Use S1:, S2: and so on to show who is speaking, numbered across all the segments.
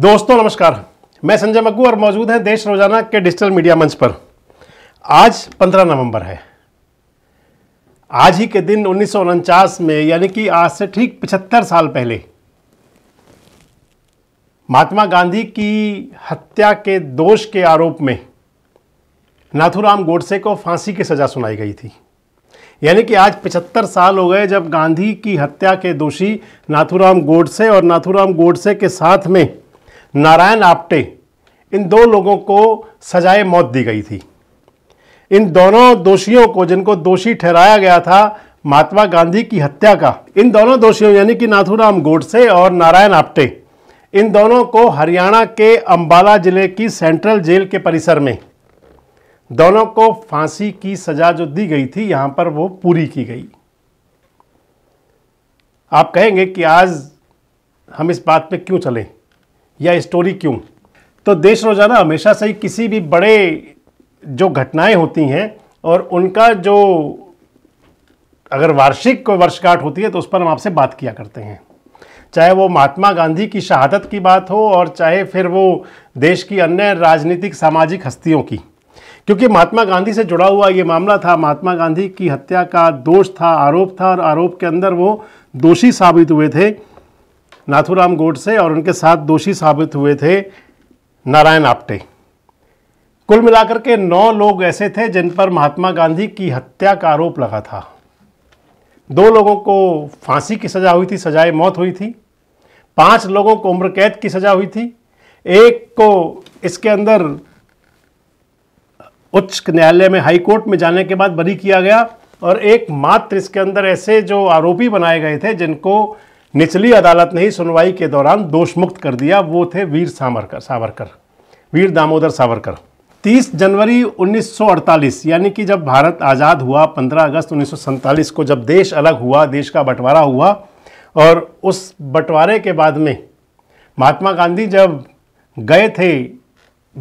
S1: दोस्तों नमस्कार मैं संजय मग्गू और मौजूद हैं देश रोजाना के डिजिटल मीडिया मंच पर आज 15 नवंबर है आज ही के दिन उन्नीस में यानी कि आज से ठीक 75 साल पहले महात्मा गांधी की हत्या के दोष के आरोप में नाथुराम गोडसे को फांसी की सज़ा सुनाई गई थी यानी कि आज 75 साल हो गए जब गांधी की हत्या के दोषी नाथुराम गोडसे और नाथुराम गोडसे के साथ में नारायण आप्टे इन दो लोगों को सजाए मौत दी गई थी इन दोनों दोषियों को जिनको दोषी ठहराया गया था महात्मा गांधी की हत्या का इन दोनों दोषियों यानी कि नाथुराम गोडसे और नारायण आप्टे इन दोनों को हरियाणा के अंबाला जिले की सेंट्रल जेल के परिसर में दोनों को फांसी की सजा जो दी गई थी यहां पर वो पूरी की गई आप कहेंगे कि आज हम इस बात पे क्यों चलें या स्टोरी क्यों तो देश रोज़ाना हमेशा से ही किसी भी बड़े जो घटनाएं होती हैं और उनका जो अगर वार्षिक कोई वर्षगांठ होती है तो उस पर हम आपसे बात किया करते हैं चाहे वो महात्मा गांधी की शहादत की बात हो और चाहे फिर वो देश की अन्य राजनीतिक सामाजिक हस्तियों की क्योंकि महात्मा गांधी से जुड़ा हुआ ये मामला था महात्मा गांधी की हत्या का दोष था आरोप था और आरोप के अंदर वो दोषी साबित हुए थे गोड गोडसे और उनके साथ दोषी साबित हुए थे नारायण आप्टे कुल मिलाकर के नौ लोग ऐसे थे जिन पर महात्मा गांधी की हत्या का आरोप लगा था दो लोगों को फांसी की सजा हुई थी सजाए मौत हुई थी पांच लोगों को उम्र कैद की सजा हुई थी एक को इसके अंदर उच्च न्यायालय में हाई कोर्ट में जाने के बाद बरी किया गया और एक मात्र इसके अंदर ऐसे जो आरोपी बनाए गए थे जिनको निचली अदालत ने ही सुनवाई के दौरान दोषमुक्त कर दिया वो थे वीर सावरकर सावरकर वीर दामोदर सावरकर 30 जनवरी 1948 यानी कि जब भारत आज़ाद हुआ 15 अगस्त उन्नीस को जब देश अलग हुआ देश का बंटवारा हुआ और उस बंटवारे के बाद में महात्मा गांधी जब गए थे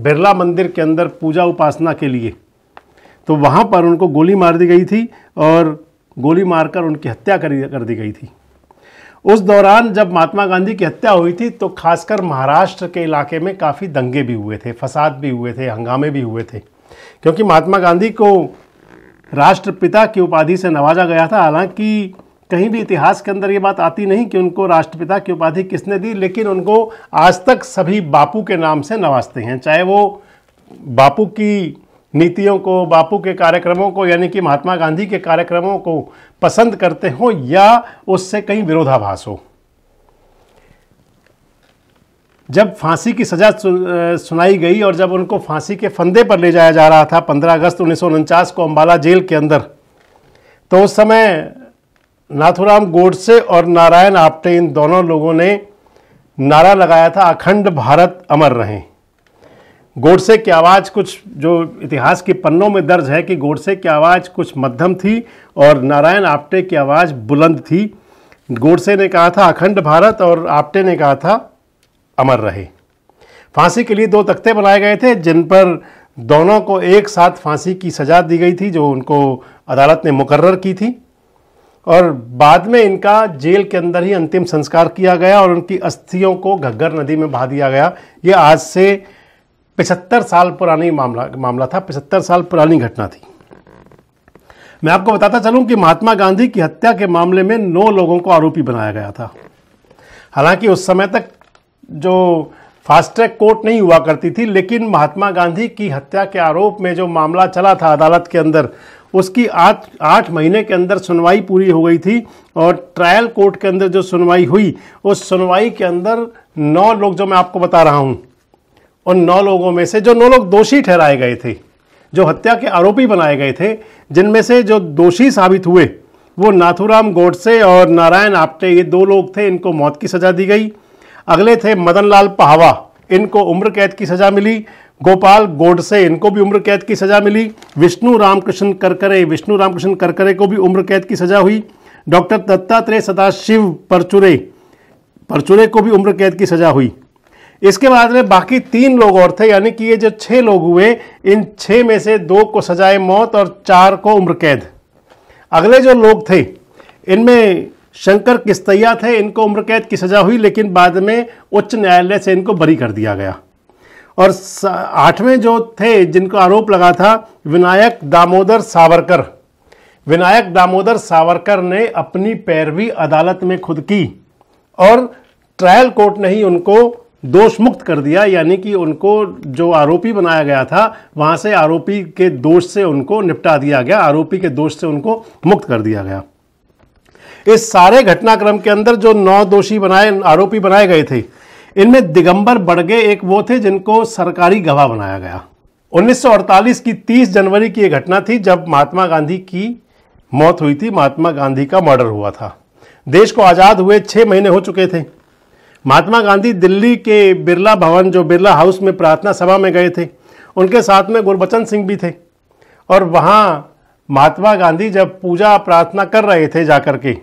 S1: बिरला मंदिर के अंदर पूजा उपासना के लिए तो वहाँ पर उनको गोली मार दी गई थी और गोली मारकर उनकी हत्या कर दी गई थी उस दौरान जब महात्मा गांधी की हत्या हुई थी तो खासकर महाराष्ट्र के इलाके में काफ़ी दंगे भी हुए थे फसाद भी हुए थे हंगामे भी हुए थे क्योंकि महात्मा गांधी को राष्ट्रपिता की उपाधि से नवाजा गया था हालांकि कहीं भी इतिहास के अंदर ये बात आती नहीं कि उनको राष्ट्रपिता की उपाधि किसने दी लेकिन उनको आज तक सभी बापू के नाम से नवाजते हैं चाहे वो बापू की नीतियों को बापू के कार्यक्रमों को यानी कि महात्मा गांधी के कार्यक्रमों को पसंद करते हो या उससे कहीं विरोधाभास हो जब फांसी की सज़ा सुनाई गई और जब उनको फांसी के फंदे पर ले जाया जा रहा था 15 अगस्त उन्नीस को अम्बाला जेल के अंदर तो उस समय नाथुराम गोडसे और नारायण आपटे इन दोनों लोगों ने नारा लगाया था अखंड भारत अमर रहें गोडसे की आवाज़ कुछ जो इतिहास के पन्नों में दर्ज है कि गोडसे की आवाज़ कुछ मध्यम थी और नारायण आप्टे की आवाज़ बुलंद थी गोडसे ने कहा था अखंड भारत और आप्टे ने कहा था अमर रहे फांसी के लिए दो तख्ते बनाए गए थे जिन पर दोनों को एक साथ फांसी की सज़ा दी गई थी जो उनको अदालत ने मुकर्र की थी और बाद में इनका जेल के अंदर ही अंतिम संस्कार किया गया और उनकी अस्थियों को घग्गर नदी में बहा दिया गया ये आज से पिछहत्तर साल पुरानी मामला मामला था पिछहत्तर साल पुरानी घटना थी मैं आपको बताता चलूं कि महात्मा गांधी की हत्या के मामले में नौ लोगों को आरोपी बनाया गया था हालांकि उस समय तक जो फास्ट ट्रैक कोर्ट नहीं हुआ करती थी लेकिन महात्मा गांधी की हत्या के आरोप में जो मामला चला था अदालत के अंदर उसकी आठ आठ महीने के अंदर सुनवाई पूरी हो गई थी और ट्रायल कोर्ट के अंदर जो सुनवाई हुई उस सुनवाई के अंदर नौ लोग जो मैं आपको बता रहा हूँ उन नौ लोगों में से जो नौ लोग दोषी ठहराए गए थे जो हत्या के आरोपी बनाए गए थे जिनमें से जो दोषी साबित हुए वो नाथुराम गोडसे और नारायण आप्टे ये दो लोग थे इनको मौत की सज़ा दी गई अगले थे मदन लाल पहावा इनको उम्र कैद की सज़ा मिली गोपाल गोडसे इनको भी उम्र कैद की सज़ा मिली विष्णु रामकृष्ण करकरे विष्णु रामकृष्ण करकरे को भी उम्र कैद की सज़ा हुई डॉक्टर दत्तात्रेय सदाशिव परचुरे परचुरे को भी उम्र कैद की सज़ा हुई इसके बाद में बाकी तीन लोग और थे यानी कि ये जो छह लोग हुए इन छह में से दो को सजाए मौत और चार को उम्र कैद अगले जो लोग थे इनमें शंकर किस्तैया थे इनको उम्र कैद की सज़ा हुई लेकिन बाद में उच्च न्यायालय से इनको बरी कर दिया गया और आठवें जो थे जिनको आरोप लगा था विनायक दामोदर सावरकर विनायक दामोदर सावरकर ने अपनी पैरवी अदालत में खुद की और ट्रायल कोर्ट ने ही उनको दोष मुक्त कर दिया यानी कि उनको जो आरोपी बनाया गया था वहां से आरोपी के दोष से उनको निपटा दिया गया आरोपी के दोष से उनको मुक्त कर दिया गया इस सारे घटनाक्रम के अंदर जो नौ दोषी बनाए आरोपी बनाए गए थे इनमें दिगंबर बड़गे एक वो थे जिनको सरकारी गवाह बनाया गया 1948 की 30 जनवरी की यह घटना थी जब महात्मा गांधी की मौत हुई थी महात्मा गांधी का मर्डर हुआ था देश को आज़ाद हुए छह महीने हो चुके थे महात्मा गांधी दिल्ली के बिरला भवन जो बिरला हाउस में प्रार्थना सभा में गए थे उनके साथ में गुरबचन सिंह भी थे और वहाँ महात्मा गांधी जब पूजा प्रार्थना कर रहे थे जाकर के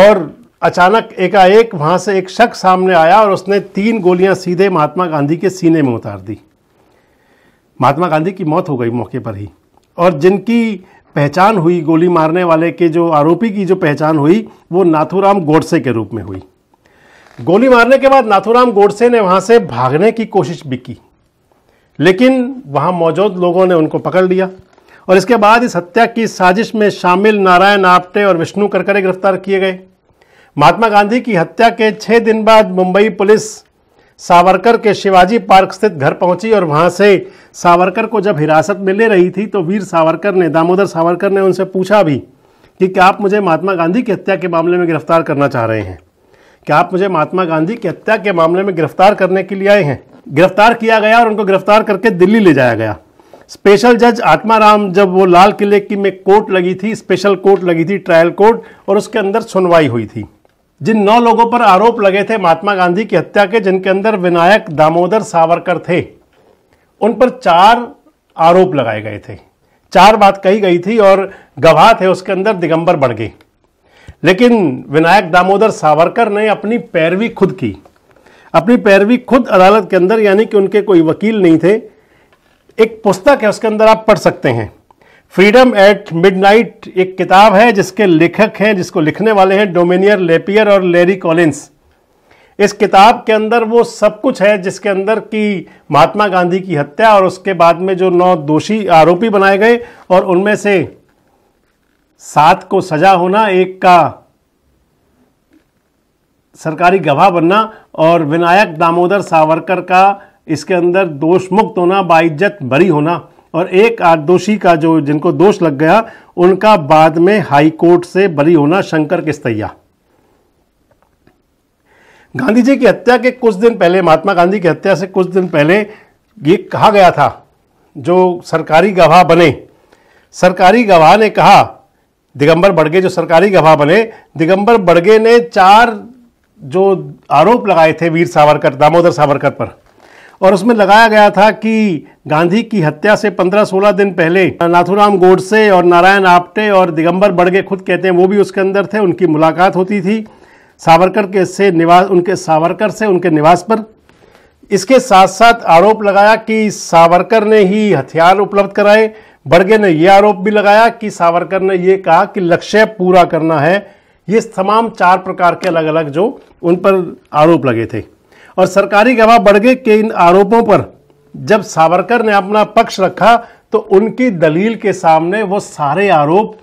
S1: और अचानक एकाएक वहाँ से एक शख्स सामने आया और उसने तीन गोलियां सीधे महात्मा गांधी के सीने में उतार दी महात्मा गांधी की मौत हो गई मौके पर ही और जिनकी पहचान हुई गोली मारने वाले के जो आरोपी की जो पहचान हुई वो नाथूराम गोडसे के रूप में हुई गोली मारने के बाद नाथुराम गोडसे ने वहां से भागने की कोशिश भी की लेकिन वहां मौजूद लोगों ने उनको पकड़ लिया और इसके बाद इस हत्या की साजिश में शामिल नारायण आपटे और विष्णु करकरे गिरफ्तार किए गए महात्मा गांधी की हत्या के छः दिन बाद मुंबई पुलिस सावरकर के शिवाजी पार्क स्थित घर पहुंची और वहां से सावरकर को जब हिरासत में ले रही थी तो वीर सावरकर ने दामोदर सावरकर ने उनसे पूछा भी कि क्या आप मुझे महात्मा गांधी की हत्या के मामले में गिरफ्तार करना चाह रहे हैं कि आप मुझे महात्मा गांधी की हत्या के मामले में गिरफ्तार करने के लिए आए हैं गिरफ्तार किया गया और उनको गिरफ्तार करके दिल्ली ले जाया गया स्पेशल जज आत्माराम जब वो लाल किले की में कोर्ट लगी थी स्पेशल कोर्ट लगी थी ट्रायल कोर्ट और उसके अंदर सुनवाई हुई थी जिन नौ लोगों पर आरोप लगे थे महात्मा गांधी की हत्या के जिनके अंदर विनायक दामोदर सावरकर थे उन पर चार आरोप लगाए गए थे चार बात कही गई थी और गवाह थे उसके अंदर दिगंबर बढ़ गए लेकिन विनायक दामोदर सावरकर ने अपनी पैरवी खुद की अपनी पैरवी खुद अदालत के अंदर यानी कि उनके कोई वकील नहीं थे एक पुस्तक है उसके अंदर आप पढ़ सकते हैं फ्रीडम एट मिडनाइट एक किताब है जिसके लेखक हैं जिसको लिखने वाले हैं डोमिनियर लेपियर और लेरी कॉलिन्स इस किताब के अंदर वो सब कुछ है जिसके अंदर की महात्मा गांधी की हत्या और उसके बाद में जो नौ दोषी आरोपी बनाए गए और उनमें से सात को सजा होना एक का सरकारी गवाह बनना और विनायक दामोदर सावरकर का इसके अंदर दोष मुक्त होना बाइज्जत बरी होना और एक आठ दोषी का जो जिनको दोष लग गया उनका बाद में हाई कोर्ट से बरी होना शंकर किस्तैया गांधी जी की हत्या के कुछ दिन पहले महात्मा गांधी की हत्या से कुछ दिन पहले ये कहा गया था जो सरकारी गवाह बने सरकारी गवाह ने कहा दिगंबर बड़गे जो सरकारी गवाह बने दिगंबर बड़गे ने चार जो आरोप लगाए थे वीर सावरकर दामोदर सावरकर पर और उसमें लगाया गया था कि गांधी की हत्या से 15-16 दिन पहले नाथुराम गोडसे और नारायण आपटे और दिगंबर बड़गे खुद कहते हैं वो भी उसके अंदर थे उनकी मुलाकात होती थी सावरकर के से निवास उनके सावरकर से उनके निवास पर इसके साथ साथ आरोप लगाया कि सावरकर ने ही हथियार उपलब्ध कराए बड़गे ने यह आरोप भी लगाया कि सावरकर ने यह कहा कि लक्ष्य पूरा करना है ये तमाम चार प्रकार के अलग अलग जो उन पर आरोप लगे थे और सरकारी गवाह बड़गे के इन आरोपों पर जब सावरकर ने अपना पक्ष रखा तो उनकी दलील के सामने वो सारे आरोप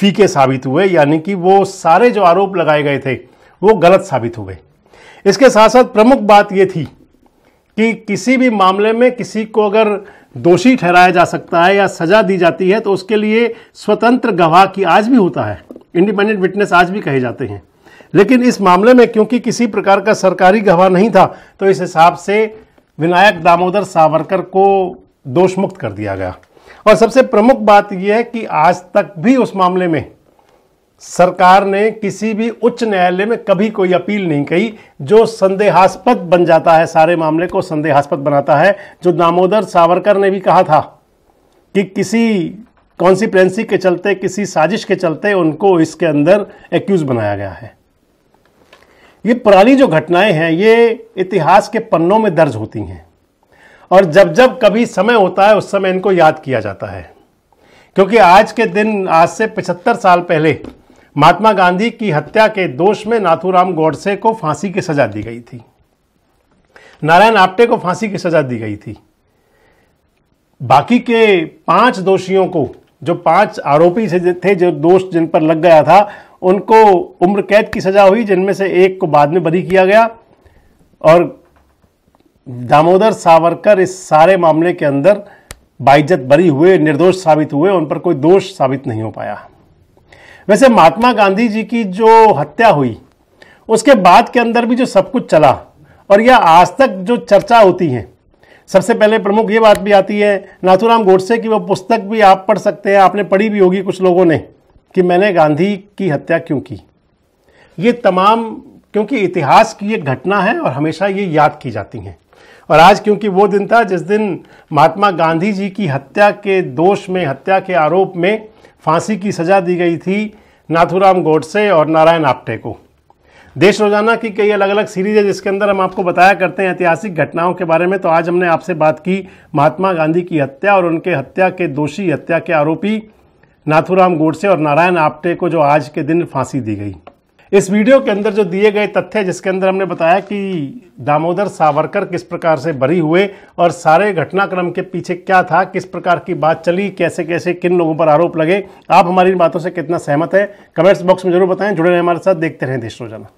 S1: फीके साबित हुए यानी कि वो सारे जो आरोप लगाए गए थे वो गलत साबित हुए इसके साथ साथ प्रमुख बात ये थी कि किसी भी मामले में किसी को अगर दोषी ठहराया जा सकता है या सजा दी जाती है तो उसके लिए स्वतंत्र गवाह की आज भी होता है इंडिपेंडेंट विटनेस आज भी कहे जाते हैं लेकिन इस मामले में क्योंकि किसी प्रकार का सरकारी गवाह नहीं था तो इस हिसाब से विनायक दामोदर सावरकर को दोषमुक्त कर दिया गया और सबसे प्रमुख बात यह है कि आज तक भी उस मामले में सरकार ने किसी भी उच्च न्यायालय में कभी कोई अपील नहीं की जो संदेहास्पद बन जाता है सारे मामले को संदेहास्पद बनाता है जो दामोदर सावरकर ने भी कहा था कि किसी कॉन्सिप्रेंसी के चलते किसी साजिश के चलते उनको इसके अंदर एक्यूज बनाया गया है ये पुरानी जो घटनाएं हैं ये इतिहास के पन्नों में दर्ज होती हैं और जब जब कभी समय होता है उस समय इनको याद किया जाता है क्योंकि आज के दिन आज से 75 साल पहले महात्मा गांधी की हत्या के दोष में नाथुराम गौड़से को फांसी की सजा दी गई थी नारायण आपटे को फांसी की सजा दी गई थी बाकी के पांच दोषियों को जो पांच आरोपी से थे जो दोष जिन पर लग गया था उनको उम्र कैद की सजा हुई जिनमें से एक को बाद में बरी किया गया और दामोदर सावरकर इस सारे मामले के अंदर बाइज्जत बरी हुए निर्दोष साबित हुए उन पर कोई दोष साबित नहीं हो पाया वैसे महात्मा गांधी जी की जो हत्या हुई उसके बाद के अंदर भी जो सब कुछ चला और यह आज तक जो चर्चा होती है सबसे पहले प्रमुख ये बात भी आती है नाथुराम गोडसे की वो पुस्तक भी आप पढ़ सकते हैं आपने पढ़ी भी होगी कुछ लोगों ने कि मैंने गांधी की हत्या क्यों की ये तमाम क्योंकि इतिहास की एक घटना है और हमेशा ये याद की जाती हैं और आज क्योंकि वो दिन था जिस दिन महात्मा गांधी जी की हत्या के दोष में हत्या के आरोप में फांसी की सजा दी गई थी नाथुराम गोडसे और नारायण आप्टे को देश रोजाना की कई अलग अलग सीरीज है जिसके अंदर हम आपको बताया करते हैं ऐतिहासिक घटनाओं के बारे में तो आज हमने आपसे बात की महात्मा गांधी की हत्या और उनके हत्या के दोषी हत्या के आरोपी नाथुराम गोडसे और नारायण आप्टे को जो आज के दिन फांसी दी गई इस वीडियो के अंदर जो दिए गए तथ्य जिसके अंदर हमने बताया कि दामोदर सावरकर किस प्रकार से बरी हुए और सारे घटनाक्रम के पीछे क्या था किस प्रकार की बात चली कैसे कैसे किन लोगों पर आरोप लगे आप हमारी इन बातों से कितना सहमत है कमेंट्स बॉक्स में जरूर बताएं जुड़े रहें हमारे साथ देखते रहें देश रोजाना